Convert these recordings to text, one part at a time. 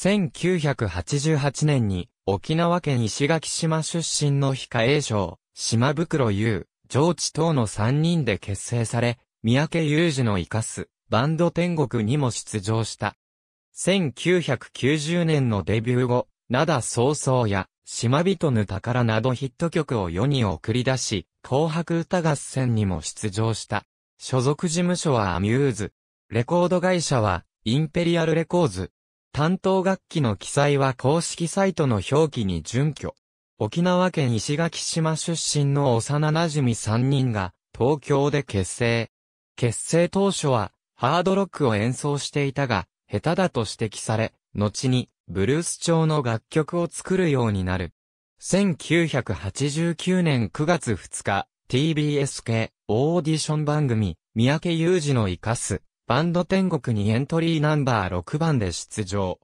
1988年に沖縄県石垣島出身の非加栄省、島袋優、上智等の3人で結成され、三宅裕二の生かすバンド天国にも出場した。1990年のデビュー後、灘早々や島人ぬ宝などヒット曲を世に送り出し、紅白歌合戦にも出場した。所属事務所はアミューズ。レコード会社はインペリアルレコーズ。担当楽器の記載は公式サイトの表記に準拠。沖縄県石垣島出身の幼馴染3人が東京で結成。結成当初はハードロックを演奏していたが、下手だと指摘され、後にブルース調の楽曲を作るようになる。1989年9月2日、TBS 系オーディション番組、三宅裕二の生かすバンド天国にエントリーナンバー6番で出場。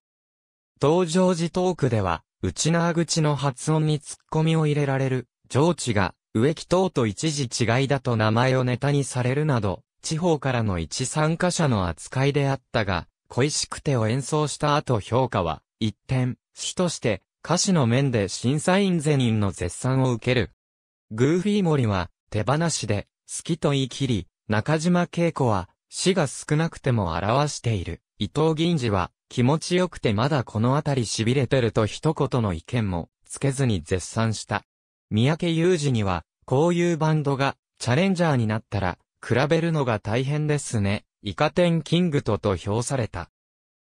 登場時トークでは、内縄口の発音に突っ込みを入れられる、上智が、植木等と一時違いだと名前をネタにされるなど、地方からの一参加者の扱いであったが、恋しくてを演奏した後評価は、一転、主として、歌詞の面で審査員全員の絶賛を受ける。グーフィー森は、手放しで、好きと言い切り、中島恵子は、死が少なくても表している。伊藤銀次は、気持ちよくてまだこの辺り痺れてると一言の意見も、つけずに絶賛した。三宅裕二には、こういうバンドが、チャレンジャーになったら、比べるのが大変ですね。イカテンキングとと評された。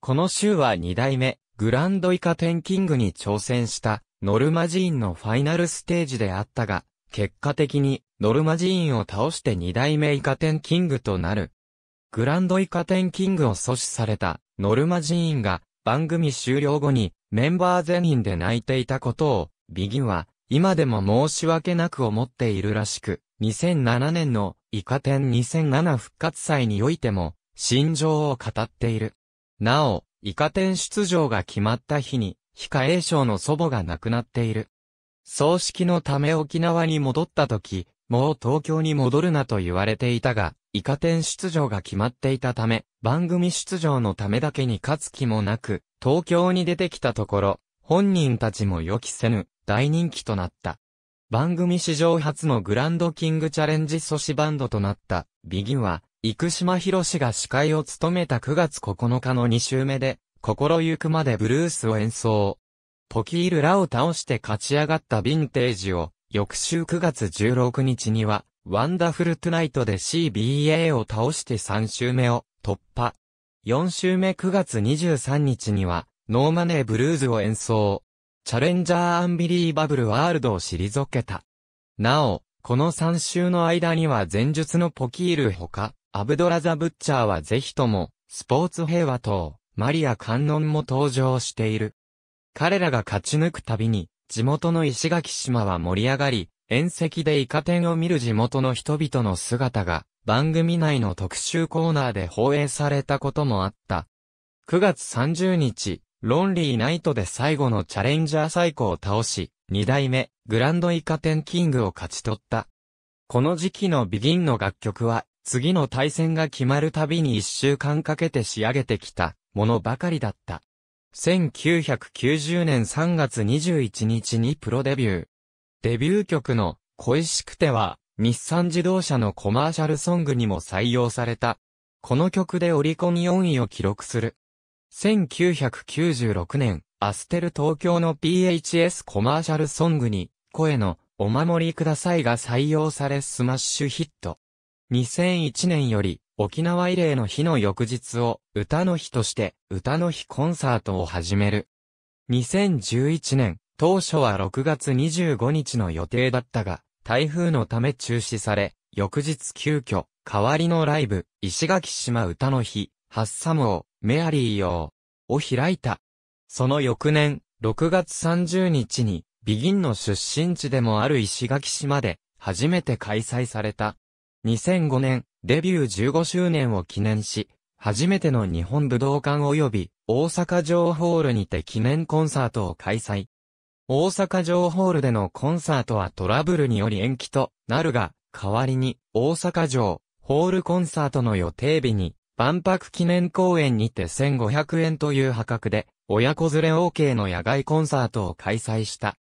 この週は2代目、グランドイカテンキングに挑戦した、ノルマジーンのファイナルステージであったが、結果的に、ノルマジーンを倒して2代目イカテンキングとなる。グランドイカテンキングを阻止された、ノルマ人員が、番組終了後に、メンバー全員で泣いていたことを、ビギンは、今でも申し訳なく思っているらしく、2007年のイカン2007復活祭においても、心情を語っている。なお、イカテン出場が決まった日に、非加栄翔の祖母が亡くなっている。葬式のため沖縄に戻った時、もう東京に戻るなと言われていたが、イカ天出場が決まっていたため、番組出場のためだけに勝つ気もなく、東京に出てきたところ、本人たちも予期せぬ、大人気となった。番組史上初のグランドキングチャレンジ阻止バンドとなった、ビギンは、生島博士が司会を務めた9月9日の2週目で、心ゆくまでブルースを演奏。ポキールラを倒して勝ち上がったヴィンテージを、翌週9月16日には、ワンダフルトゥナイトで CBA を倒して3周目を突破。4周目9月23日には、ノーマネーブルーズを演奏。チャレンジャーアンビリーバブルワールドを退けた。なお、この3週の間には前述のポキールほか、アブドラザ・ブッチャーはぜひとも、スポーツ平和党、マリア・カンノンも登場している。彼らが勝ち抜くたびに、地元の石垣島は盛り上がり、遠赤でイカ天を見る地元の人々の姿が、番組内の特集コーナーで放映されたこともあった。9月30日、ロンリーナイトで最後のチャレンジャー最高を倒し、2代目、グランドイカ天キングを勝ち取った。この時期のビギンの楽曲は、次の対戦が決まるたびに1週間かけて仕上げてきた、ものばかりだった。1990年3月21日にプロデビュー。デビュー曲の恋しくては、日産自動車のコマーシャルソングにも採用された。この曲でオリコン4位を記録する。1996年、アステル東京の PHS コマーシャルソングに、声のお守りくださいが採用されスマッシュヒット。2001年より、沖縄慰霊の日の翌日を、歌の日として、歌の日コンサートを始める。2011年、当初は6月25日の予定だったが、台風のため中止され、翌日急遽、代わりのライブ、石垣島歌の日、ハッサムを、メアリーを、を開いた。その翌年、6月30日に、ビギンの出身地でもある石垣島で、初めて開催された。2005年、デビュー15周年を記念し、初めての日本武道館及び、大阪城ホールにて記念コンサートを開催。大阪城ホールでのコンサートはトラブルにより延期となるが、代わりに大阪城ホールコンサートの予定日に万博記念公園にて1500円という破格で親子連れ OK の野外コンサートを開催した。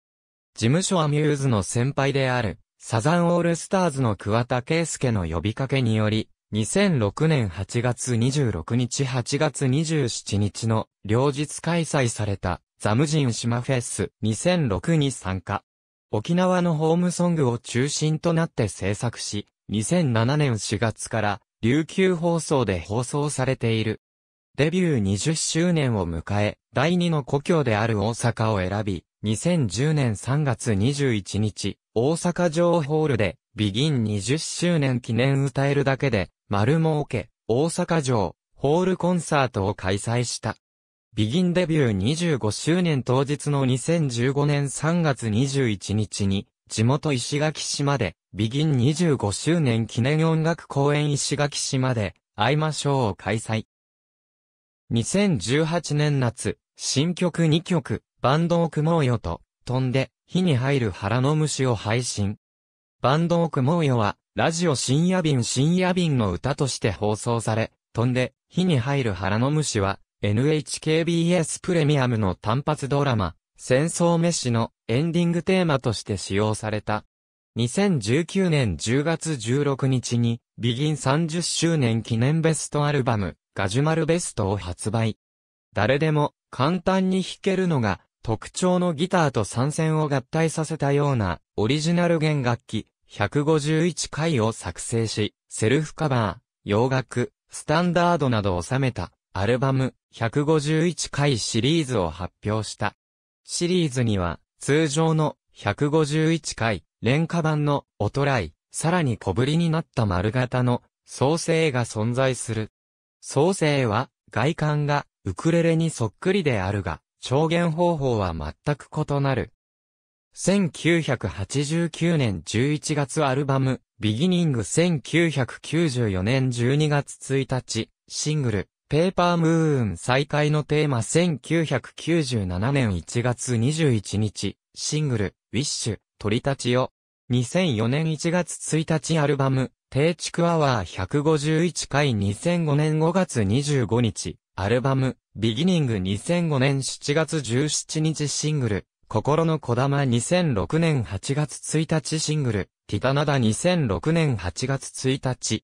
事務所アミューズの先輩であるサザンオールスターズの桑田圭介の呼びかけにより、2006年8月26日8月27日の両日開催されたザムジン島フェス2006に参加。沖縄のホームソングを中心となって制作し、2007年4月から琉球放送で放送されている。デビュー20周年を迎え、第2の故郷である大阪を選び、2010年3月21日、大阪城ホールで、ビギン20周年記念歌えるだけで、丸儲け、大阪城、ホールコンサートを開催した。ビギンデビュー25周年当日の2015年3月21日に、地元石垣島で、ビギン25周年記念音楽公演石垣島で、会いましょうを開催。2018年夏、新曲2曲、バンドを組もうよと、飛んで、火に入る腹の虫を配信。バンドを組もうよは、ラジオ深夜便深夜便の歌として放送され、飛んで、火に入る腹の虫は、NHKBS プレミアムの単発ドラマ、戦争飯のエンディングテーマとして使用された。2019年10月16日に、ビギン30周年記念ベストアルバム、ガジュマルベストを発売。誰でも簡単に弾けるのが特徴のギターと参戦を合体させたようなオリジナル弦楽器151回を作成し、セルフカバー、洋楽、スタンダードなどを収めた。アルバム151回シリーズを発表した。シリーズには通常の151回廉価版のおトライ、さらに小ぶりになった丸型の創生が存在する。創生は外観がウクレレにそっくりであるが、調弦方法は全く異なる。1989年11月アルバム、ビギニング1994年12月1日、シングル、ペーパームーン再開のテーマ1997年1月21日、シングル、ウィッシュ、鳥たちよ。2004年1月1日アルバム、低畜アワー151回2005年5月25日、アルバム、ビギニング2005年7月17日シングル、心の小玉2006年8月1日シングル、ティタナダ2006年8月1日。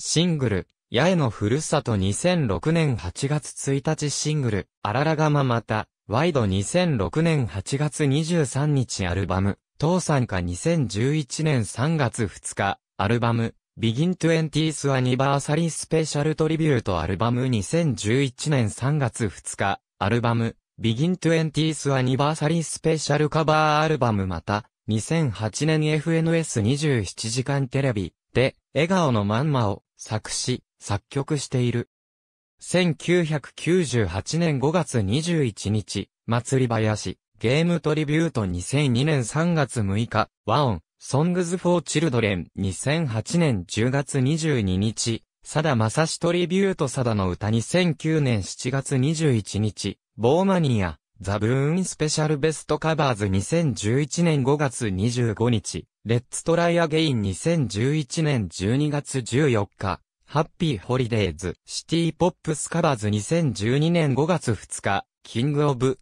シングル、八重のふるさと2006年8月1日シングル、あららがままた、ワイド2006年8月23日アルバム、さんか2011年3月2日、アルバム、ビギン i n 20th Anniversary Special Tribute アルバム2011年3月2日、アルバム、ビギン i n 20th Anniversary Special カバーアルバムまた、2008年 FNS27 時間テレビで、笑顔のまんまを作詞、作曲している。1998年5月21日、祭り林、ゲームトリビュート2002年3月6日、ワオン、ソングズフォーチルドレン2008年10月22日、サダマサシトリビュートサダの歌2009年7月21日、ボーマニア、ザブーンスペシャルベストカバーズ2011年5月25日、レッツトライアゲイン2011年12月14日、ハッピーホリデーズ、シティポップスカバーズ2012年5月2日、キングオブ、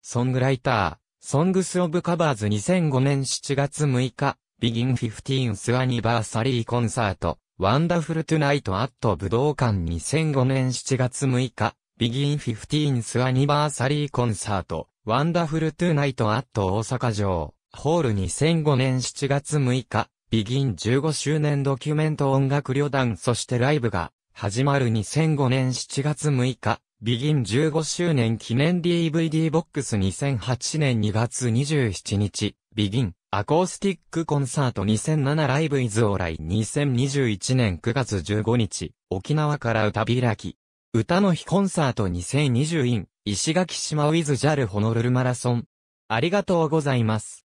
ソングライター、ソングスオブカバーズ2005年7月6日、ビギンフィフティーンスアニバーサリーコンサート、ワンダフルトゥナイトアット武道館2005年7月6日、ビギンフィフティーンスアニバーサリーコンサート、ワンダフルトゥナイトアット大阪城、ホール2005年7月6日、ビギン15周年ドキュメント音楽旅団そしてライブが始まる2005年7月6日、ビギン15周年記念 DVD ボックス2008年2月27日、ビギンアコースティックコンサート2007ライブイズオーライ2021年9月15日、沖縄から歌開き。歌の日コンサート2 0 2 0イン、石垣島ウィズジャルホノルルマラソン。ありがとうございます。